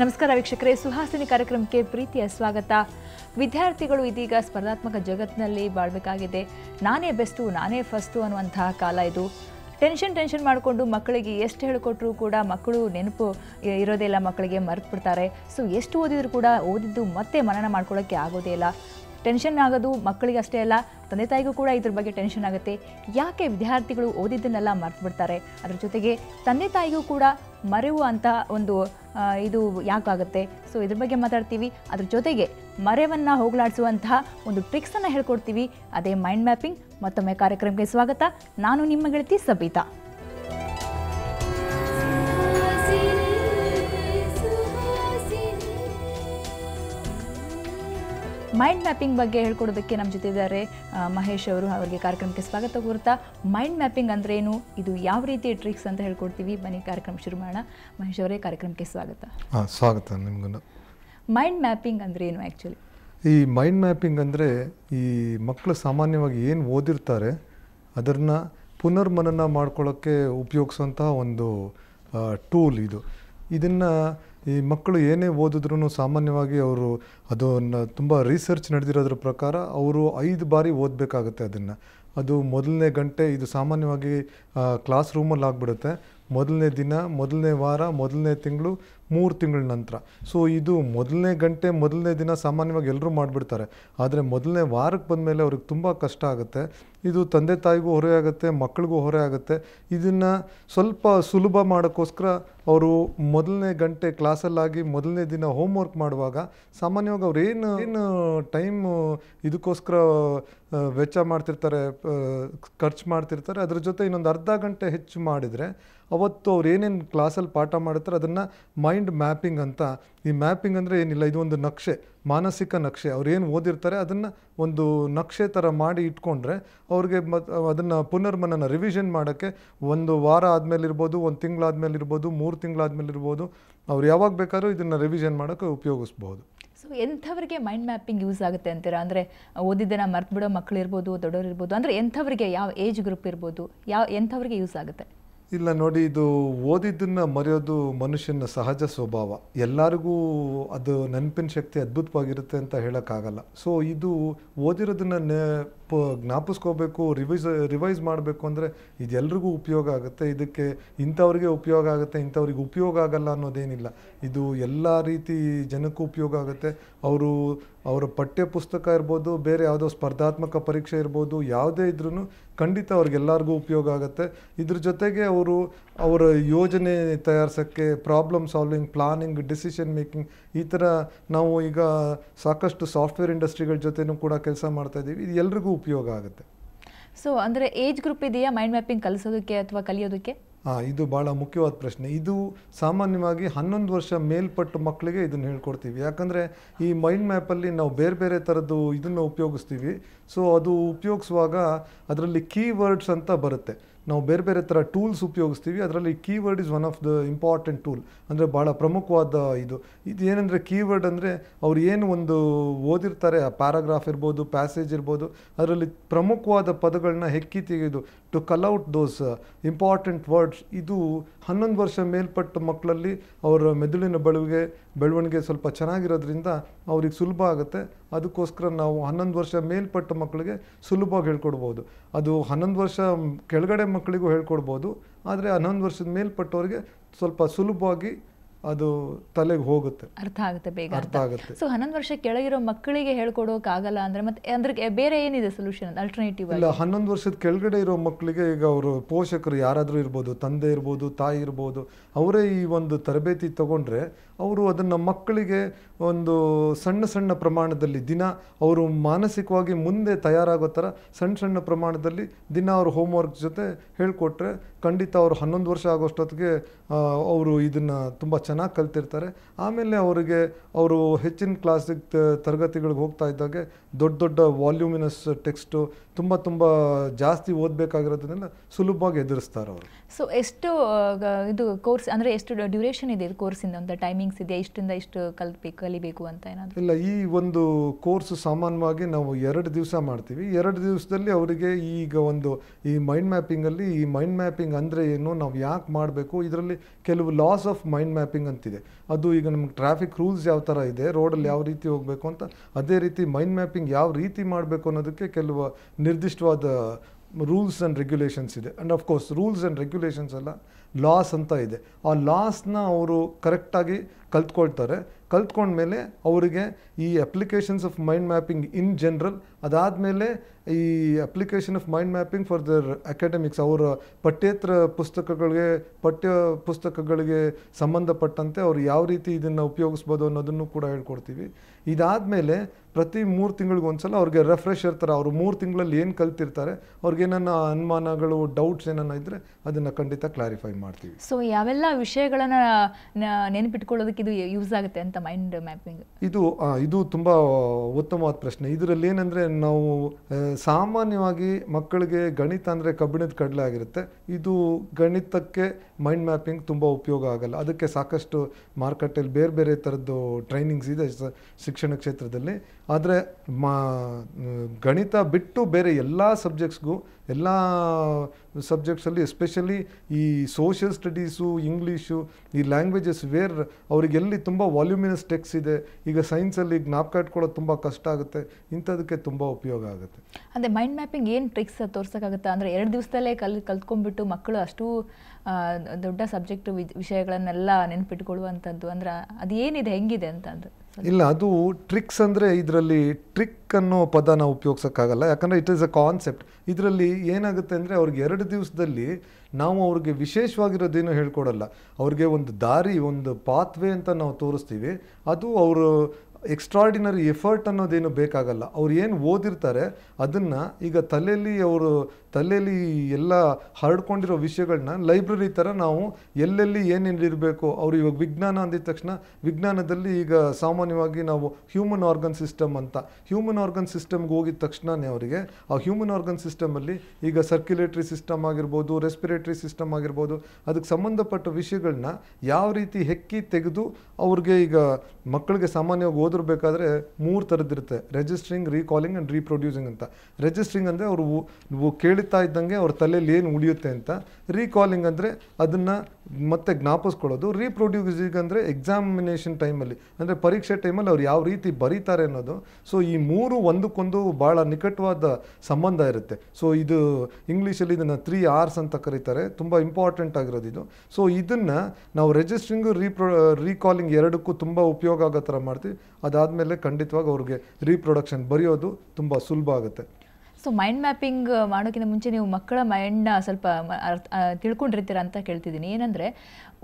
ನಮಸ್ಕಾರ ವೀಕ್ಷಕರೇ ಸುಹಾಸಿನಿ ಕಾರ್ಯಕ್ರಮಕ್ಕೆ ಪ್ರೀತಿಯ ಸ್ವಾಗತ ವಿದ್ಯಾರ್ಥಿಗಳು ಇದೀಗ ಸ್ಪರ್ಧಾತ್ಮಕ ಜಗತ್ತಿನಲ್ಲಿ ಬಾಳ್ಬೇಕಾಗಿದೆ ನಾನೇ ಬೆಸ್ಟು ನಾನೇ ಫಸ್ಟು ಅನ್ನುವಂತಹ ಕಾಲ ಇದು ಟೆನ್ಷನ್ ಟೆನ್ಷನ್ ಮಾಡಿಕೊಂಡು ಮಕ್ಕಳಿಗೆ ಎಷ್ಟು ಹೇಳಿಕೊಟ್ರೂ ಕೂಡ ಮಕ್ಕಳು ನೆನಪು ಇರೋದೇ ಇಲ್ಲ ಮಕ್ಕಳಿಗೆ ಮರೆತು ಬಿಡ್ತಾರೆ ಸೊ ಎಷ್ಟು ಓದಿದ್ರು ಕೂಡ ಓದಿದ್ದು ಮತ್ತೆ ಮನನ ಮಾಡ್ಕೊಳ್ಳೋಕ್ಕೆ ಆಗೋದೇ ಇಲ್ಲ ಟೆನ್ಷನ್ ಆಗೋದು ಮಕ್ಕಳಿಗೆ ಅಷ್ಟೇ ಅಲ್ಲ ತಂದೆ ತಾಯಿಗೂ ಕೂಡ ಇದ್ರ ಬಗ್ಗೆ ಟೆನ್ಷನ್ ಆಗುತ್ತೆ ಯಾಕೆ ವಿದ್ಯಾರ್ಥಿಗಳು ಓದಿದ್ದನ್ನೆಲ್ಲ ಮರ್ತು ಬಿಡ್ತಾರೆ ಅದ್ರ ಜೊತೆಗೆ ತಂದೆ ತಾಯಿಗೂ ಕೂಡ ಮರೆವು ಅಂತ ಒಂದು ಇದು ಯಾಕಾಗುತ್ತೆ ಸೊ ಇದ್ರ ಬಗ್ಗೆ ಮಾತಾಡ್ತೀವಿ ಅದ್ರ ಜೊತೆಗೆ ಮರೆವನ್ನು ಹೋಗಲಾಡಿಸುವಂತಹ ಒಂದು ಟ್ರಿಕ್ಸನ್ನು ಹೇಳ್ಕೊಡ್ತೀವಿ ಅದೇ ಮೈಂಡ್ ಮ್ಯಾಪಿಂಗ್ ಮತ್ತೊಮ್ಮೆ ಕಾರ್ಯಕ್ರಮಕ್ಕೆ ಸ್ವಾಗತ ನಾನು ನಿಮ್ಮ ಗೆಳತಿ ಸಬಿತಾ ಮೈಂಡ್ ಮ್ಯಾಪಿಂಗ್ ಬಗ್ಗೆ ಹೇಳ್ಕೊಡೋದಕ್ಕೆ ನಮ್ಮ ಜೊತೆ ಇದ್ದಾರೆ ಮಹೇಶ್ ಅವರು ಅವರಿಗೆ ಕಾರ್ಯಕ್ರಮಕ್ಕೆ ಸ್ವಾಗತ ಕೋರ್ತಾ ಮೈಂಡ್ ಮ್ಯಾಪಿಂಗ್ ಅಂದ್ರೆ ಏನು ಇದು ಯಾವ ರೀತಿ ಟ್ರಿಕ್ಸ್ ಅಂತ ಹೇಳ್ಕೊಡ್ತೀವಿ ಬನ್ನಿ ಕಾರ್ಯಕ್ರಮ ಶುರು ಮಾಡೋಣ ಮಹೇಶ್ ಅವರೇ ಕಾರ್ಯಕ್ರಮಕ್ಕೆ ಸ್ವಾಗತ ಸ್ವಾಗತ ನಿಮ್ಗೂ ಮೈಂಡ್ ಮ್ಯಾಪಿಂಗ್ ಅಂದ್ರೆ ಏನು ಆ್ಯಕ್ಚುಲಿ ಈ ಮೈಂಡ್ ಮ್ಯಾಪಿಂಗ್ ಅಂದರೆ ಈ ಮಕ್ಕಳು ಸಾಮಾನ್ಯವಾಗಿ ಏನು ಓದಿರ್ತಾರೆ ಅದನ್ನು ಪುನರ್ಮನನ ಮಾಡ್ಕೊಳ್ಳೋಕ್ಕೆ ಉಪಯೋಗಿಸುವಂತಹ ಒಂದು ಟೂಲ್ ಇದು ಇದನ್ನು ಈ ಮಕ್ಕಳು ಏನೇ ಓದಿದ್ರು ಸಾಮಾನ್ಯವಾಗಿ ಅವರು ಅದು ತುಂಬ ರಿಸರ್ಚ್ ನಡೆದಿರೋದ್ರ ಪ್ರಕಾರ ಅವರು ಐದು ಬಾರಿ ಓದಬೇಕಾಗುತ್ತೆ ಅದನ್ನು ಅದು ಮೊದಲನೇ ಗಂಟೆ ಇದು ಸಾಮಾನ್ಯವಾಗಿ ಕ್ಲಾಸ್ ರೂಮಲ್ಲಿ ಆಗಿಬಿಡುತ್ತೆ ಮೊದಲನೇ ದಿನ ಮೊದಲನೇ ವಾರ ಮೊದಲನೇ ತಿಂಗಳು ಮೂರು ತಿಂಗಳ ನಂತರ ಸೊ ಇದು ಮೊದಲನೇ ಗಂಟೆ ಮೊದಲನೇ ದಿನ ಸಾಮಾನ್ಯವಾಗಿ ಎಲ್ಲರೂ ಮಾಡಿಬಿಡ್ತಾರೆ ಆದರೆ ಮೊದಲನೇ ವಾರಕ್ಕೆ ಬಂದಮೇಲೆ ಅವ್ರಿಗೆ ತುಂಬ ಕಷ್ಟ ಆಗುತ್ತೆ ಇದು ತಂದೆ ತಾಯಿಗೂ ಹೊರೆ ಆಗುತ್ತೆ ಮಕ್ಕಳಿಗೂ ಹೊರೆ ಆಗುತ್ತೆ ಇದನ್ನು ಸ್ವಲ್ಪ ಸುಲಭ ಮಾಡೋಕ್ಕೋಸ್ಕರ ಅವರು ಮೊದಲನೇ ಗಂಟೆ ಕ್ಲಾಸಲ್ಲಾಗಿ ಮೊದಲನೇ ದಿನ ಹೋಮ್ವರ್ಕ್ ಮಾಡುವಾಗ ಸಾಮಾನ್ಯವಾಗಿ ಅವ್ರು ಏನು ಏನು ಟೈಮ್ ಇದಕ್ಕೋಸ್ಕರ ವೆಚ್ಚ ಮಾಡ್ತಿರ್ತಾರೆ ಖರ್ಚು ಮಾಡ್ತಿರ್ತಾರೆ ಅದ್ರ ಜೊತೆ ಇನ್ನೊಂದು ಅರ್ಧ ಗಂಟೆ ಹೆಚ್ಚು ಮಾಡಿದರೆ ಅವತ್ತು ಅವ್ರು ಏನೇನು ಕ್ಲಾಸಲ್ಲಿ ಪಾಠ ಮಾಡ್ತಾರೆ ಅದನ್ನು ಮೈ ಮೈಂಡ್ ಮ್ಯಾಪಿಂಗ್ ಅಂತ ಈ ಮ್ಯಾಪಿಂಗ್ ಅಂದರೆ ಏನಿಲ್ಲ ಇದು ಒಂದು ನಕ್ಷೆ ಮಾನಸಿಕ ನಕ್ಷೆ ಅವ್ರು ಏನು ಓದಿರ್ತಾರೆ ಅದನ್ನು ಒಂದು ನಕ್ಷೆ ಥರ ಮಾಡಿ ಇಟ್ಕೊಂಡ್ರೆ ಅವ್ರಿಗೆ ಮತ್ತು ಅದನ್ನು ಪುನರ್ಮನನ ರಿವಿಷನ್ ಮಾಡೋಕ್ಕೆ ಒಂದು ವಾರ ಆದಮೇಲೆ ಇರ್ಬೋದು ಒಂದು ತಿಂಗಳಾದ್ಮೇಲೆ ಇರ್ಬೋದು ಮೂರು ತಿಂಗಳಾದ್ಮೇಲೆ ಇರ್ಬೋದು ಅವ್ರು ಯಾವಾಗ ಬೇಕಾದ್ರೂ ಇದನ್ನು ರಿವಿಷನ್ ಮಾಡೋಕ್ಕೆ ಉಪಯೋಗಿಸ್ಬೋದು ಸೊ ಎಂಥವ್ರಿಗೆ ಮೈಂಡ್ ಮ್ಯಾಪಿಂಗ್ ಯೂಸ್ ಆಗುತ್ತೆ ಅಂತೀರಾ ಅಂದರೆ ಓದಿದ್ದನ್ನ ಮರ್ತು ಬಿಡೋ ಮಕ್ಕಳಿರ್ಬೋದು ದೊಡ್ಡವ್ರು ಇರ್ಬೋದು ಅಂದರೆ ಎಂಥವ್ರಿಗೆ ಯಾವ ಏಜ್ ಗ್ರೂಪ್ ಇರ್ಬೋದು ಯಾವ ಎಂಥವ್ರಿಗೆ ಯೂಸ್ ಆಗುತ್ತೆ ಇಲ್ಲ ನೋಡಿ ಇದು ಓದಿದ್ದನ್ನ ಮರೆಯೋದು ಮನುಷ್ಯನ ಸಹಜ ಸ್ವಭಾವ ಎಲ್ಲರಿಗೂ ಅದು ನೆನಪಿನ ಶಕ್ತಿ ಅದ್ಭುತವಾಗಿರುತ್ತೆ ಅಂತ ಹೇಳೋಕ್ಕಾಗಲ್ಲ ಸೊ ಇದು ಓದಿರೋದನ್ನ ಪ ಜ್ಞಾಪಿಸ್ಕೋಬೇಕು ರಿವೈಸ್ ರಿವೈಸ್ ಮಾಡಬೇಕು ಅಂದರೆ ಇದೆಲ್ಲರಿಗೂ ಉಪಯೋಗ ಆಗುತ್ತೆ ಇದಕ್ಕೆ ಇಂಥವ್ರಿಗೆ ಉಪಯೋಗ ಆಗುತ್ತೆ ಇಂಥವ್ರಿಗೆ ಉಪಯೋಗ ಆಗಲ್ಲ ಅನ್ನೋದೇನಿಲ್ಲ ಇದು ಎಲ್ಲ ರೀತಿ ಜನಕ್ಕೂ ಉಪಯೋಗ ಆಗುತ್ತೆ ಅವರು ಅವರ ಪಠ್ಯ ಪುಸ್ತಕ ಇರ್ಬೋದು ಬೇರೆ ಯಾವುದೋ ಸ್ಪರ್ಧಾತ್ಮಕ ಪರೀಕ್ಷೆ ಇರ್ಬೋದು ಯಾವುದೇ ಇದ್ರೂ ಖಂಡಿತ ಅವ್ರಿಗೆಲ್ಲರಿಗೂ ಉಪಯೋಗ ಆಗುತ್ತೆ ಇದ್ರ ಜೊತೆಗೆ ಅವರು ಅವರ ಯೋಜನೆ ತಯಾರಿಸೋಕ್ಕೆ problem solving planning decision making ಈ ಥರ ನಾವು ಈಗ ಸಾಕಷ್ಟು ಸಾಫ್ಟ್ವೇರ್ ಇಂಡಸ್ಟ್ರಿಗಳ ಜೊತೆನೂ ಕೂಡ ಕೆಲಸ ಮಾಡ್ತಾ ಇದ್ದೀವಿ ಇದು ಎಲ್ರಿಗೂ ಉಪಯೋಗ ಆಗುತ್ತೆ ಸೊ ಅಂದರೆ ಏಜ್ ಗ್ರೂಪ್ ಇದೆಯಾ ಮೈಂಡ್ ಮ್ಯಾಪಿಂಗ್ ಕಲಿಸೋದಕ್ಕೆ ಅಥವಾ ಕಲಿಯೋದಕ್ಕೆ ಹಾಂ ಇದು ಭಾಳ ಮುಖ್ಯವಾದ ಪ್ರಶ್ನೆ ಇದು ಸಾಮಾನ್ಯವಾಗಿ ಹನ್ನೊಂದು ವರ್ಷ ಮೇಲ್ಪಟ್ಟ ಮಕ್ಕಳಿಗೆ ಇದನ್ನು ಹೇಳ್ಕೊಡ್ತೀವಿ ಯಾಕಂದರೆ ಈ ಮೈಂಡ್ ಮ್ಯಾಪಲ್ಲಿ ನಾವು ಬೇರೆ ಬೇರೆ ಥರದ್ದು ಇದನ್ನು ಉಪಯೋಗಿಸ್ತೀವಿ ಸೊ ಅದು ಉಪಯೋಗಿಸುವಾಗ ಅದರಲ್ಲಿ ಕೀವರ್ಡ್ಸ್ ಅಂತ ಬರುತ್ತೆ ನಾವು ಬೇರೆ ಬೇರೆ ಥರ ಟೂಲ್ಸ್ ಉಪಯೋಗಿಸ್ತೀವಿ ಅದರಲ್ಲಿ keyword is one of the important tool ಅಂದರೆ ಭಾಳ ಪ್ರಮುಖವಾದ ಇದು ಇದು ಏನಂದರೆ ಕೀವರ್ಡ್ ಅಂದರೆ ಅವ್ರು ಏನು ಒಂದು ಓದಿರ್ತಾರೆ ಆ ಪ್ಯಾರಾಗ್ರಾಫ್ ಇರ್ಬೋದು ಪ್ಯಾಸೇಜ್ ಇರ್ಬೋದು ಅದರಲ್ಲಿ ಪ್ರಮುಖವಾದ ಪದಗಳನ್ನ ಹೆಕ್ಕಿ ತೆಗೆದು ಟು ಕಲ್ ದೋಸ್ ಇಂಪಾರ್ಟೆಂಟ್ ವರ್ಡ್ಸ್ ಇದು ಹನ್ನೊಂದು ವರ್ಷ ಮೇಲ್ಪಟ್ಟ ಮಕ್ಕಳಲ್ಲಿ ಅವರ ಮೆದುಳಿನ ಬೆಳವಿಗೆ ಬೆಳವಣಿಗೆ ಸ್ವಲ್ಪ ಚೆನ್ನಾಗಿರೋದ್ರಿಂದ ಅವ್ರಿಗೆ ಸುಲಭ ಆಗುತ್ತೆ ಅದಕ್ಕೋಸ್ಕರ ನಾವು ಹನ್ನೊಂದು ವರ್ಷ ಮೇಲ್ಪಟ್ಟ ಮಕ್ಕಳಿಗೆ ಸುಲಭವಾಗಿ ಹೇಳ್ಕೊಡ್ಬೋದು ಅದು ಹನ್ನೊಂದು ವರ್ಷ ಕೆಳಗಡೆ ಮಕ್ಕಳಿಗೂ ಹೇಳ್ಕೊಡ್ಬೋದು ಆದರೆ ಹನ್ನೊಂದು ವರ್ಷದ ಮೇಲ್ಪಟ್ಟವ್ರಿಗೆ ಸ್ವಲ್ಪ ಸುಲಭವಾಗಿ ಅದು ತಲೆಗೆ ಹೋಗುತ್ತೆ ಅರ್ಥ ಆಗುತ್ತೆ ಬೇಗ ಅರ್ಥ ಆಗುತ್ತೆ ಸೊ ಹನ್ನೊಂದು ವರ್ಷ ಕೆಳಗಿರೋ ಮಕ್ಕಳಿಗೆ ಹೇಳ್ಕೊಡೋಕೆ ಆಗಲ್ಲ ಅಂದ್ರೆ ಮತ್ತೆ ಅಂದ್ರೆ ಬೇರೆ ಏನಿದೆ ಸೊಲ್ಯೂಷನ್ ಅಲ್ಟರ್ನೇಟಿವ್ ಇಲ್ಲ ಹನ್ನೊಂದು ವರ್ಷದ ಕೆಳಗಡೆ ಇರೋ ಮಕ್ಕಳಿಗೆ ಈಗ ಅವರು ಪೋಷಕರು ಯಾರಾದರೂ ಇರ್ಬೋದು ತಂದೆ ಇರ್ಬೋದು ತಾಯಿ ಇರ್ಬೋದು ಅವರೇ ಈ ಒಂದು ತರಬೇತಿ ತಗೊಂಡ್ರೆ ಅವರು ಅದನ್ನು ಮಕ್ಕಳಿಗೆ ಒಂದು ಸಣ್ಣ ಸಣ್ಣ ಪ್ರಮಾಣದಲ್ಲಿ ದಿನ ಅವರು ಮಾನಸಿಕವಾಗಿ ಮುಂದೆ ತಯಾರಾಗೋ ಥರ ಸಣ್ಣ ಸಣ್ಣ ಪ್ರಮಾಣದಲ್ಲಿ ದಿನ ಅವರು ಹೋಮ್ವರ್ಕ್ ಜೊತೆ ಹೇಳಿಕೊಟ್ರೆ ಖಂಡಿತ ಅವರು ಹನ್ನೊಂದು ವರ್ಷ ಆಗೋಷ್ಟೊತ್ತಿಗೆ ಅವರು ಇದನ್ನು ತುಂಬ ಚೆನ್ನಾಗಿ ಕಲ್ತಿರ್ತಾರೆ ಆಮೇಲೆ ಅವರಿಗೆ ಅವರು ಹೆಚ್ಚಿನ ಕ್ಲಾಸಿಗೆ ತರಗತಿಗಳಿಗೆ ಹೋಗ್ತಾ ಇದ್ದಾಗೆ ದೊಡ್ಡ ದೊಡ್ಡ ವಾಲ್ಯೂಮಿನಸ್ ಟೆಕ್ಸ್ಟು ತುಂಬ ತುಂಬ ಜಾಸ್ತಿ ಓದಬೇಕಾಗಿರೋದನ್ನೆಲ್ಲ ಸುಲಭವಾಗಿ ಎದುರಿಸ್ತಾರೆ ಅವರು ಸೊ ಎಷ್ಟು ಇದು ಕೋರ್ಸ್ ಅಂದರೆ ಎಷ್ಟು ಡ್ಯೂರೇಷನ್ ಇದೆ ಕೋರ್ಸಿಂದ ಒಂದು ಟೈಮಿಂಗ್ ಇದೆಯಾ ಇಷ್ಟಿಂದ ಇಷ್ಟು ಕಲಿಬೇಕು ಕಲಿಬೇಕು ಅಂತ ಏನಾದರೂ ಇಲ್ಲ ಈ ಒಂದು ಕೋರ್ಸ್ ಸಾಮಾನ್ಯವಾಗಿ ನಾವು ಎರಡು ದಿವಸ ಮಾಡ್ತೀವಿ ಎರಡು ದಿವಸದಲ್ಲಿ ಅವರಿಗೆ ಈಗ ಒಂದು ಈ ಮೈಂಡ್ ಮ್ಯಾಪಿಂಗಲ್ಲಿ ಈ ಮೈಂಡ್ ಮ್ಯಾಪಿಂಗ್ ಅಂದರೆ ಏನು ನಾವು ಯಾಕೆ ಮಾಡಬೇಕು ಇದರಲ್ಲಿ ಕೆಲವು ಲಾಸ್ ಆಫ್ ಮೈಂಡ್ ಮ್ಯಾಪಿಂಗ್ ಅಂತಿದೆ ಅದು ಈಗ ನಮ್ಗೆ ಟ್ರಾಫಿಕ್ ರೂಲ್ಸ್ ಯಾವ ಥರ ಇದೆ ರೋಡಲ್ಲಿ ಯಾವ ರೀತಿ ಹೋಗಬೇಕು ಅಂತ ಅದೇ ರೀತಿ ಮೈಂಡ್ ಮ್ಯಾಪಿಂಗ್ ಯಾವ ರೀತಿ ಮಾಡಬೇಕು ಅನ್ನೋದಕ್ಕೆ ಕೆಲವು ನಿರ್ದಿಷ್ಟವಾದ ರೂಲ್ಸ್ ಆ್ಯಂಡ್ ರೆಗ್ಯುಲೇಷನ್ಸ್ ಇದೆ and course rules and regulations ಎಲ್ಲ ಲಾಸ್ ಅಂತ ಇದೆ ಆ ಲಾಸ್ನ ಅವರು ಕರೆಕ್ಟಾಗಿ ಕಲ್ತ್ಕೊಳ್ತಾರೆ ಕಲ್ತ್ಕೊಂಡ್ಮೇಲೆ ಅವರಿಗೆ ಈ applications of mind mapping in general ಅದಾದಮೇಲೆ ಈ application of mind mapping for their academics ಅವರ ಪಠ್ಯೇತರ ಪುಸ್ತಕಗಳಿಗೆ ಪಠ್ಯ ಪುಸ್ತಕಗಳಿಗೆ ಸಂಬಂಧಪಟ್ಟಂತೆ ಅವರು ಯಾವ ರೀತಿ ಇದನ್ನು ಉಪಯೋಗಿಸ್ಬೋದು ಅನ್ನೋದನ್ನು ಕೂಡ ಹೇಳ್ಕೊಡ್ತೀವಿ ಇದಾದ ಮೇಲೆ ಪ್ರತಿ ಮೂರು ತಿಂಗಳಿಗೆ ಒಂದ್ಸಲ ಅವ್ರಿಗೆ ರೆಫ್ರೆಶ್ ಇರ್ತಾರೆ ಅವರು ಮೂರು ತಿಂಗಳಲ್ಲಿ ಏನು ಕಲ್ತಿರ್ತಾರೆ ಏನನ್ನ ಅನುಮಾನಗಳು ಡೌಟ್ಸ್ ಏನನ್ನ ಇದ್ರೆ ಅದನ್ನು ಖಂಡಿತ ಕ್ಲಾರಿಫೈ ಮಾಡ್ತೀವಿ ಸೊ ಯಾವೆಲ್ಲ ವಿಷಯಗಳನ್ನ ನೆನಪಿಟ್ಕೊಳ್ಳೋದಕ್ಕೆ ಇದು ಯೂಸ್ ಆಗುತ್ತೆ ಅಂತ ಮೈಂಡ್ ಮ್ಯಾಪಿಂಗ್ ಇದು ಇದು ತುಂಬ ಉತ್ತಮವಾದ ಪ್ರಶ್ನೆ ಇದರಲ್ಲಿ ಏನಂದ್ರೆ ನಾವು ಸಾಮಾನ್ಯವಾಗಿ ಮಕ್ಕಳಿಗೆ ಗಣಿತ ಅಂದರೆ ಕಬ್ಬಿಣದ ಕಡಲೆ ಆಗಿರುತ್ತೆ ಇದು ಗಣಿತಕ್ಕೆ ಮೈಂಡ್ ಮ್ಯಾಪಿಂಗ್ ತುಂಬ ಉಪಯೋಗ ಆಗಲ್ಲ ಅದಕ್ಕೆ ಸಾಕಷ್ಟು ಮಾರುಕಟ್ಟೆಯಲ್ಲಿ ಬೇರೆ ಬೇರೆ ಥರದ್ದು ಟ್ರೈನಿಂಗ್ಸ್ ಇದೆ ಶಿಕ್ಷಣ ಕ್ಷೇತ್ರದಲ್ಲಿ ಆದರೆ ಮಾ ಗಣಿತ ಬಿಟ್ಟು ಬೇರೆ ಎಲ್ಲ ಸಬ್ಜೆಕ್ಟ್ಸ್ಗೂ ಎಲ್ಲ ಸಬ್ಜೆಕ್ಟ್ಸಲ್ಲಿ ಎಸ್ಪೆಷಲಿ ಈ ಸೋಷಿಯಲ್ ಸ್ಟಡೀಸು ಇಂಗ್ಲೀಷು ಈ ಲ್ಯಾಂಗ್ವೇಜಸ್ ವೇರ್ ಅವರಿಗೆಲ್ಲಿ ತುಂಬ ವಾಲ್ಯೂಮಿನಸ್ ಟೆಕ್ಸ್ ಇದೆ ಈಗ ಸೈನ್ಸಲ್ಲಿ ಜ್ಞಾಪಕ ಇಟ್ಕೊಳ್ಳೋದು ತುಂಬ ಕಷ್ಟ ಆಗುತ್ತೆ ಇಂಥದಕ್ಕೆ ತುಂಬ ಉಪಯೋಗ ಆಗುತ್ತೆ ಅಂದರೆ ಮೈಂಡ್ ಮ್ಯಾಪಿಂಗ್ ಏನು ಟ್ರಿಕ್ಸ್ ತೋರ್ಸೋಕ್ಕಾಗುತ್ತೆ ಅಂದರೆ ಎರಡು ದಿವಸದಲ್ಲೇ ಕಲ್ ಕಲ್ತ್ಕೊಂಡ್ಬಿಟ್ಟು ಮಕ್ಕಳು ಅಷ್ಟು ದೊಡ್ಡ ಸಬ್ಜೆಕ್ಟ್ ವಿಷಯಗಳನ್ನೆಲ್ಲ ನೆನಪಿಟ್ಕೊಳ್ಳುವಂಥದ್ದು ಅಂದ್ರೆ ಅದು ಏನಿದೆ ಹೆಂಗಿದೆ ಅಂತಂದು ಇಲ್ಲ ಅದು ಟ್ರಿಕ್ಸ್ ಅಂದರೆ ಇದರಲ್ಲಿ ಟ್ರಿಕ್ ಅನ್ನೋ ಪದ ನಾವು ಉಪಯೋಗಿಸೋಕ್ಕಾಗಲ್ಲ ಯಾಕಂದರೆ ಇಟ್ ಈಸ್ ಅ ಕಾನ್ಸೆಪ್ಟ್ ಇದರಲ್ಲಿ ಏನಾಗುತ್ತೆ ಅಂದರೆ ಅವ್ರಿಗೆ ಎರಡು ದಿವಸದಲ್ಲಿ ನಾವು ಅವ್ರಿಗೆ ವಿಶೇಷವಾಗಿರೋದೇನು ಹೇಳ್ಕೊಡಲ್ಲ ಅವ್ರಿಗೆ ಒಂದು ದಾರಿ ಒಂದು ಪಾತ್ವೆ ಅಂತ ನಾವು ತೋರಿಸ್ತೀವಿ ಅದು ಅವರು ಎಕ್ಸ್ಟ್ರಾರ್ಡಿನರಿ ಎಫರ್ಟ್ ಅನ್ನೋದೇನು ಬೇಕಾಗಲ್ಲ ಅವ್ರು ಏನು ಓದಿರ್ತಾರೆ ಅದನ್ನು ಈಗ ತಲೆಯಲ್ಲಿ ಅವರು ತಲೆಯಲ್ಲಿ ಎಲ್ಲ ಹರಡ್ಕೊಂಡಿರೋ ವಿಷಯಗಳನ್ನ ಲೈಬ್ರರಿ ಥರ ನಾವು ಎಲ್ಲೆಲ್ಲಿ ಏನೇನು ಇರಬೇಕು ಅವರು ಇವಾಗ ವಿಜ್ಞಾನ ಅಂದಿದ ತಕ್ಷಣ ವಿಜ್ಞಾನದಲ್ಲಿ ಈಗ ಸಾಮಾನ್ಯವಾಗಿ ನಾವು ಹ್ಯೂಮನ್ ಆರ್ಗನ್ ಸಿಸ್ಟಮ್ ಅಂತ ಹ್ಯೂಮನ್ ಆರ್ಗನ್ ಸಿಸ್ಟಮ್ಗೆ ಹೋಗಿದ ತಕ್ಷಣವೇ ಅವರಿಗೆ ಆ ಹ್ಯೂಮನ್ ಆರ್ಗನ್ ಸಿಸ್ಟಮಲ್ಲಿ ಈಗ ಸರ್ಕ್ಯುಲೇಟ್ರಿ ಸಿಸ್ಟಮ್ ಆಗಿರ್ಬೋದು ರೆಸ್ಪಿರೇಟ್ರಿ ಸಿಸ್ಟಮ್ ಆಗಿರ್ಬೋದು ಅದಕ್ಕೆ ಸಂಬಂಧಪಟ್ಟ ವಿಷಯಗಳನ್ನ ಯಾವ ರೀತಿ ಹೆಕ್ಕಿ ತೆಗೆದು ಅವ್ರಿಗೆ ಈಗ ಮಕ್ಕಳಿಗೆ ಸಾಮಾನ್ಯವಾಗಿ ಓದೋ ಬೇಕಾದ್ರೆ ಮೂರು ಥರದ್ದಿರುತ್ತೆ ರೆಜಿಸ್ಟ್ರಿಂಗ್ ರೀಕಾಲಿಂಗ್ ಆ್ಯಂಡ್ ರೀಪ್ರೊಡ್ಯೂಸಿಂಗ್ ಅಂತ ರೆಜಿಸ್ಟ್ರಿಂಗ್ ಅಂದರೆ ಅವರು ಕೇಳುತ್ತಾ ಇದ್ದಂಗೆ ಅವ್ರ ತಲೆಯಲ್ಲಿ ಏನು ಉಳಿಯುತ್ತೆ ಅಂತ ರೀಕಾಲಿಂಗ್ ಅಂದರೆ ಅದನ್ನು ಮತ್ತೆ ಜ್ಞಾಪಿಸ್ಕೊಳ್ಳೋದು ಈಗ ಅಂದರೆ ಎಕ್ಸಾಮಿನೇಷನ್ ಟೈಮಲ್ಲಿ ಅಂದರೆ ಪರೀಕ್ಷೆ ಟೈಮಲ್ಲಿ ಅವ್ರು ಯಾವ ರೀತಿ ಬರೀತಾರೆ ಅನ್ನೋದು ಸೊ ಈ ಮೂರು ಒಂದಕ್ಕೊಂದು ಭಾಳ ನಿಕಟವಾದ ಸಂಬಂಧ ಇರುತ್ತೆ ಸೊ ಇದು ಇಂಗ್ಲೀಷಲ್ಲಿ ಇದನ್ನು ತ್ರೀ ಆರ್ಸ್ ಅಂತ ಕರೀತಾರೆ ತುಂಬ ಇಂಪಾರ್ಟೆಂಟ್ ಆಗಿರೋದು ಇದು ಸೊ ಇದನ್ನು ನಾವು ರಿಜಿಸ್ಟ್ರಿಂಗು ರೀಪ್ರೊ ರೀಕಾಲಿಂಗ್ ಎರಡಕ್ಕೂ ತುಂಬ ಉಪಯೋಗ ಆಗೋ ಥರ ಮಾಡ್ತೀವಿ ಅದಾದಮೇಲೆ ಖಂಡಿತವಾಗಿ ಅವ್ರಿಗೆ ರೀಪ್ರೊಡಕ್ಷನ್ ಬರೆಯೋದು ತುಂಬ ಸುಲಭ ಆಗುತ್ತೆ ಸೊ ಮೈಂಡ್ ಮ್ಯಾಪಿಂಗ್ ಮಾಡೋಕ್ಕಿಂತ ಮುಂಚೆ ನೀವು ಮಕ್ಕಳ ಮೈಂಡ್ನ ಸ್ವಲ್ಪ ತಿಳ್ಕೊಂಡಿರ್ತೀರ ಅಂತ ಕೇಳ್ತಿದ್ದೀನಿ ಏನಂದರೆ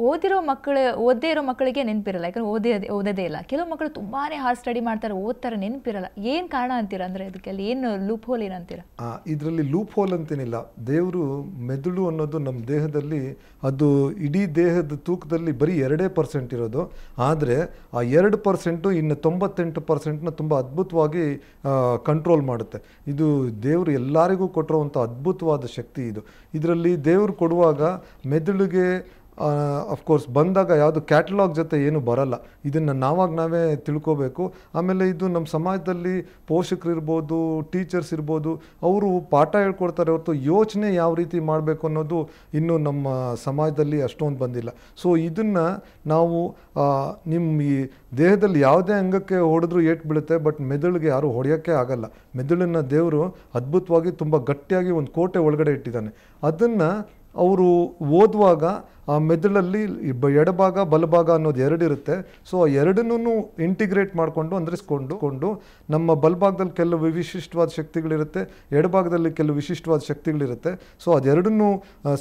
ಓದಿರೋ ಮಕ್ಕಳು ಓದದೇ ಇರೋ ಮಕ್ಕಳಿಗೆ ನೆನಪಿರಲ್ಲ ಯಾಕಂದ್ರೆ ಓದೋದೇ ಓದೋದೇ ಇಲ್ಲ ಕೆಲವು ಮಕ್ಕಳು ತುಂಬಾ ಹಾರ್ಡ್ ಸ್ಟಡಿ ಮಾಡ್ತಾರೆ ಓದ್ತಾರೆ ನೆನಪಿರಲ್ಲ ಏನು ಕಾರಣ ಅಂತೀರ ಅಂದರೆ ಅದಕ್ಕೆ ಅಲ್ಲಿ ಏನು ಲೂಪ್ ಹೋಲ್ ಏನಂತೀರ ಇದರಲ್ಲಿ ಲೂಪ್ ಹೋಲ್ ಅಂತೇನಿಲ್ಲ ದೇವರು ಮೆದುಳು ಅನ್ನೋದು ನಮ್ಮ ದೇಹದಲ್ಲಿ ಅದು ಇಡೀ ದೇಹದ ತೂಕದಲ್ಲಿ ಬರೀ ಎರಡೇ ಪರ್ಸೆಂಟ್ ಇರೋದು ಆದರೆ ಆ ಎರಡು ಪರ್ಸೆಂಟು ಇನ್ನು ತೊಂಬತ್ತೆಂಟು ಪರ್ಸೆಂಟ್ನ ತುಂಬ ಅದ್ಭುತವಾಗಿ ಕಂಟ್ರೋಲ್ ಮಾಡುತ್ತೆ ಇದು ದೇವರು ಎಲ್ಲರಿಗೂ ಕೊಟ್ಟಿರುವಂಥ ಅದ್ಭುತವಾದ ಶಕ್ತಿ ಇದು ಇದರಲ್ಲಿ ದೇವರು ಕೊಡುವಾಗ ಮೆದುಳಿಗೆ ಅಫ್ಕೋರ್ಸ್ ಬಂದಾಗ ಯಾವುದು ಕ್ಯಾಟಲಾಗ್ ಜೊತೆ ಏನು ಬರಲ್ಲ ಇದನ್ನು ನಾವಾಗ ನಾವೇ ತಿಳ್ಕೋಬೇಕು ಆಮೇಲೆ ಇದು ನಮ್ಮ ಸಮಾಜದಲ್ಲಿ ಪೋಷಕರು ಇರ್ಬೋದು ಟೀಚರ್ಸ್ ಇರ್ಬೋದು ಅವರು ಪಾಠ ಹೇಳ್ಕೊಡ್ತಾರೆ ಹೊರತು ಯೋಚನೆ ಯಾವ ರೀತಿ ಮಾಡಬೇಕು ಅನ್ನೋದು ಇನ್ನೂ ನಮ್ಮ ಸಮಾಜದಲ್ಲಿ ಅಷ್ಟೊಂದು ಬಂದಿಲ್ಲ ಸೊ ಇದನ್ನು ನಾವು ನಿಮ್ಮ ಈ ದೇಹದಲ್ಲಿ ಯಾವುದೇ ಅಂಗಕ್ಕೆ ಹೊಡೆದ್ರೂ ಏಟ್ ಬೀಳುತ್ತೆ ಬಟ್ ಮೆದುಳಿಗೆ ಯಾರು ಹೊಡೆಯೋಕ್ಕೆ ಆಗಲ್ಲ ಮೆದುಳಿನ ದೇವರು ಅದ್ಭುತವಾಗಿ ತುಂಬ ಗಟ್ಟಿಯಾಗಿ ಒಂದು ಕೋಟೆ ಒಳಗಡೆ ಇಟ್ಟಿದ್ದಾನೆ ಅದನ್ನು ಅವರು ಓದುವಾಗ ಆ ಮೆದುಳಲ್ಲಿ ಎಡಭಾಗ ಬಲಭಾಗ ಅನ್ನೋದು ಎರಡಿರುತ್ತೆ ಸೊ ಆ ಎರಡನ್ನೂ ಇಂಟಿಗ್ರೇಟ್ ಮಾಡಿಕೊಂಡು ಅಂದ್ರಿಸ್ಕೊಂಡು ಕೊಂಡು ನಮ್ಮ ಬಲಭಾಗದಲ್ಲಿ ಕೆಲವು ವಿಶಿಷ್ಟವಾದ ಶಕ್ತಿಗಳಿರುತ್ತೆ ಎಡಭಾಗದಲ್ಲಿ ಕೆಲವು ವಿಶಿಷ್ಟವಾದ ಶಕ್ತಿಗಳಿರುತ್ತೆ ಸೊ ಅದೆರಡನ್ನೂ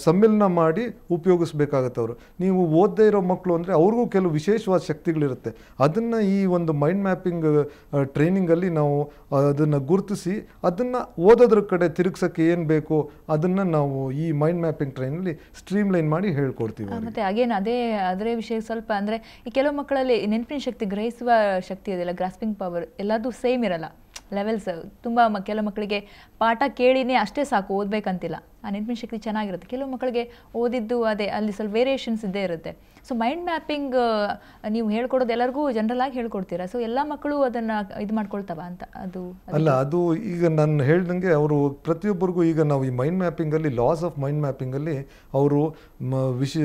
ಸಮ್ಮಿಲನ ಮಾಡಿ ಉಪಯೋಗಿಸ್ಬೇಕಾಗತ್ತೆ ಅವರು ನೀವು ಓದದೇ ಇರೋ ಮಕ್ಕಳು ಅಂದರೆ ಅವ್ರಿಗೂ ಕೆಲವು ವಿಶೇಷವಾದ ಶಕ್ತಿಗಳಿರುತ್ತೆ ಅದನ್ನು ಈ ಒಂದು ಮೈಂಡ್ ಮ್ಯಾಪಿಂಗ್ ಟ್ರೈನಿಂಗಲ್ಲಿ ನಾವು ಅದನ್ನು ಗುರುತಿಸಿ ಅದನ್ನು ಓದೋದ್ರ ಕಡೆ ತಿರುಗ್ಸೋಕ್ಕೆ ಏನು ಬೇಕು ಅದನ್ನು ನಾವು ಈ ಮೈಂಡ್ ಮ್ಯಾಪಿಂಗ್ ಟ್ರೈನಲ್ಲಿ ಸ್ಟ್ರೀಮ್ಲೈನ್ ಮಾಡಿ ಹೇಳ್ಕೊಡ್ತೀವಿ ಕೊಡ್ತೀವಿ ಮತ್ತೆ ಅಗೇನ್ ಅದೇ ಅದರ ವಿಷಯ ಸ್ವಲ್ಪ ಅಂದ್ರೆ ಈ ಕೆಲವು ಮಕ್ಕಳಲ್ಲಿ ನೆನಪಿನ ಶಕ್ತಿ ಗ್ರಹಿಸುವ ಶಕ್ತಿ ಇದೆಯಲ್ಲ ಗ್ರಾಸ್ಪಿಂಗ್ ಪವರ್ ಎಲ್ಲದೂ ಸೇಮ್ ಇರಲ್ಲ ಲೆವೆಲ್ಸ್ ತುಂಬ ಮ ಕೆಲವು ಮಕ್ಕಳಿಗೆ ಪಾಠ ಕೇಳಿನೇ ಅಷ್ಟೇ ಸಾಕು ಓದಬೇಕಂತಿಲ್ಲ ಆ ನೆನಪಿನ ಶಕ್ತಿ ಚೆನ್ನಾಗಿರುತ್ತೆ ಕೆಲವು ಮಕ್ಕಳಿಗೆ ಓದಿದ್ದು ಅದೇ ಅಲ್ಲಿ ಸ್ವಲ್ಪ ವೇರಿಯೇಷನ್ಸ್ ಇದ್ದೇ ಇರುತ್ತೆ ಸೊ ಮೈಂಡ್ ಮ್ಯಾಪಿಂಗ್ ನೀವು ಹೇಳ್ಕೊಡೋದು ಎಲ್ಲರಿಗೂ ಜನರಲ್ ಆಗಿ ಹೇಳ್ಕೊಡ್ತೀರಾ ಸೊ ಎಲ್ಲ ಮಕ್ಕಳು ಅದನ್ನು ಇದು ಮಾಡ್ಕೊಳ್ತಾವ ಅಂತ ಅದು ಅಲ್ಲ ಅದು ಈಗ ನಾನು ಹೇಳ್ದಂಗೆ ಅವರು ಪ್ರತಿಯೊಬ್ಬರಿಗೂ ಈಗ ನಾವು ಈ ಮೈಂಡ್ ಮ್ಯಾಪಿಂಗಲ್ಲಿ ಲಾಸ್ ಆಫ್ ಮೈಂಡ್ ಮ್ಯಾಪಿಂಗಲ್ಲಿ ಅವರು ವಿಷ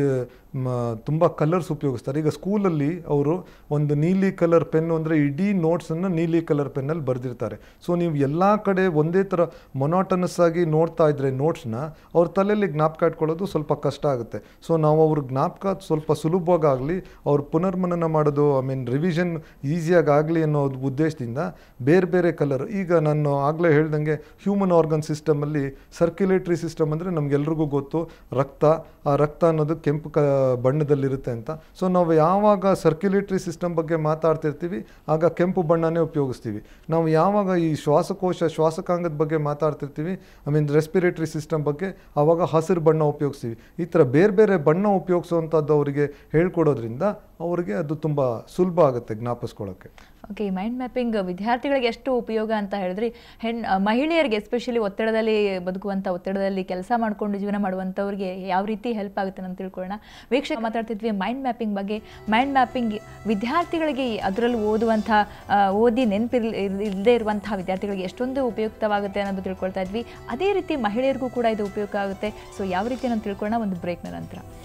ತುಂಬ ಕಲರ್ಸ್ ಉಪಯೋಗಿಸ್ತಾರೆ ಈಗ ಸ್ಕೂಲಲ್ಲಿ ಅವರು ಒಂದು ನೀಲಿ ಕಲರ್ ಪೆನ್ ಅಂದರೆ ಇಡೀ ನೋಟ್ಸನ್ನು ನೀಲಿ ಕಲರ್ ಪೆನ್ನಲ್ಲಿ ಬರೆದಿರ್ತಾರೆ ಇರ್ತಾರೆ ಸೊ ನೀವು ಎಲ್ಲ ಕಡೆ ಒಂದೇ ಥರ ಮೊನಾಟನಸ್ ಆಗಿ ನೋಡ್ತಾ ಇದ್ರೆ ನೋಟ್ಸ್ನ ಅವ್ರ ತಲೆಯಲ್ಲಿ ಜ್ಞಾಪಕ ಇಟ್ಕೊಳ್ಳೋದು ಸ್ವಲ್ಪ ಕಷ್ಟ ಆಗುತ್ತೆ ಸೊ ನಾವು ಅವ್ರ ಜ್ಞಾಪಕ ಸ್ವಲ್ಪ ಸುಲಭವಾಗಿ ಆಗಲಿ ಅವ್ರ ಪುನರ್ಮನನ ಮಾಡೋದು ಐ ಮೀನ್ ರಿವಿಷನ್ ಈಸಿಯಾಗಿ ಆಗಲಿ ಅನ್ನೋ ಉದ್ದೇಶದಿಂದ ಬೇರೆ ಬೇರೆ ಕಲರ್ ಈಗ ನಾನು ಆಗಲೇ ಹೇಳ್ದಂಗೆ ಹ್ಯೂಮನ್ ಆರ್ಗನ್ ಸಿಸ್ಟಮಲ್ಲಿ ಸರ್ಕ್ಯುಲೇಟ್ರಿ ಸಿಸ್ಟಮ್ ಅಂದರೆ ನಮಗೆಲ್ರಿಗೂ ಗೊತ್ತು ರಕ್ತ ಆ ರಕ್ತ ಅನ್ನೋದು ಕೆಂಪು ಕ ಬಣ್ಣದಲ್ಲಿರುತ್ತೆ ಅಂತ ಸೊ ನಾವು ಯಾವಾಗ ಸರ್ಕ್ಯುಲೇಟ್ರಿ ಸಿಸ್ಟಮ್ ಬಗ್ಗೆ ಮಾತಾಡ್ತಿರ್ತೀವಿ ಆಗ ಕೆಂಪು ಬಣ್ಣನೇ ಉಪಯೋಗಿಸ್ತೀವಿ ನಾವು ಯಾವ ಯಾವಾಗ ಈ ಶ್ವಾಸಕೋಶ ಶ್ವಾಸಕಾಂಗದ ಬಗ್ಗೆ ಮಾತಾಡ್ತಿರ್ತೀವಿ ಐ ಮೀನ್ ರೆಸ್ಪಿರೇಟರಿ ಸಿಸ್ಟಮ್ ಬಗ್ಗೆ ಆವಾಗ ಹಸಿರು ಬಣ್ಣ ಉಪಯೋಗಿಸ್ತೀವಿ ಈ ಥರ ಬೇರೆ ಬೇರೆ ಬಣ್ಣ ಉಪಯೋಗಿಸುವಂಥದ್ದು ಅವರಿಗೆ ಹೇಳ್ಕೊಡೋದ್ರಿಂದ ಅವರಿಗೆ ಅದು ತುಂಬ ಸುಲಭ ಆಗುತ್ತೆ ಜ್ಞಾಪಿಸ್ಕೊಳ್ಳೋಕ್ಕೆ ಓಕೆ ಮೈಂಡ್ ಮ್ಯಾಪಿಂಗ್ ವಿದ್ಯಾರ್ಥಿಗಳಿಗೆ ಎಷ್ಟು ಉಪಯೋಗ ಅಂತ ಹೇಳಿದ್ರಿ ಹೆಣ್ಣು ಮಹಿಳೆಯರಿಗೆ ಎಸ್ಪೆಷಲಿ ಒತ್ತಡದಲ್ಲಿ ಬದುಕುವಂಥ ಒತ್ತಡದಲ್ಲಿ ಕೆಲಸ ಮಾಡಿಕೊಂಡು ಜೀವನ ಮಾಡುವಂಥವ್ರಿಗೆ ಯಾವ ರೀತಿ ಹೆಲ್ಪ್ ಆಗುತ್ತೆ ಅಂತ ತಿಳ್ಕೊಳ್ಳೋಣ ವೀಕ್ಷಕ ಮಾತಾಡ್ತಿದ್ವಿ ಮೈಂಡ್ ಮ್ಯಾಪಿಂಗ್ ಬಗ್ಗೆ ಮೈಂಡ್ ಮ್ಯಾಪಿಂಗ್ ವಿದ್ಯಾರ್ಥಿಗಳಿಗೆ ಅದರಲ್ಲೂ ಓದುವಂಥ ಓದಿ ನೆನಪಿರ್ ಇಲ್ಲದೆ ಇರುವಂಥ ವಿದ್ಯಾರ್ಥಿಗಳಿಗೆ ಎಷ್ಟೊಂದು ಉಪಯುಕ್ತವಾಗುತ್ತೆ ಅನ್ನೋದು ತಿಳ್ಕೊಳ್ತಾ ಇದ್ವಿ ಅದೇ ರೀತಿ ಮಹಿಳೆಯರಿಗೂ ಕೂಡ ಇದು ಉಪಯೋಗ ಆಗುತ್ತೆ ಸೊ ಯಾವ ರೀತಿ ನಾನು ತಿಳ್ಕೊಳ್ಳೋಣ ಒಂದು ಬ್ರೇಕ್ನ ನಂತರ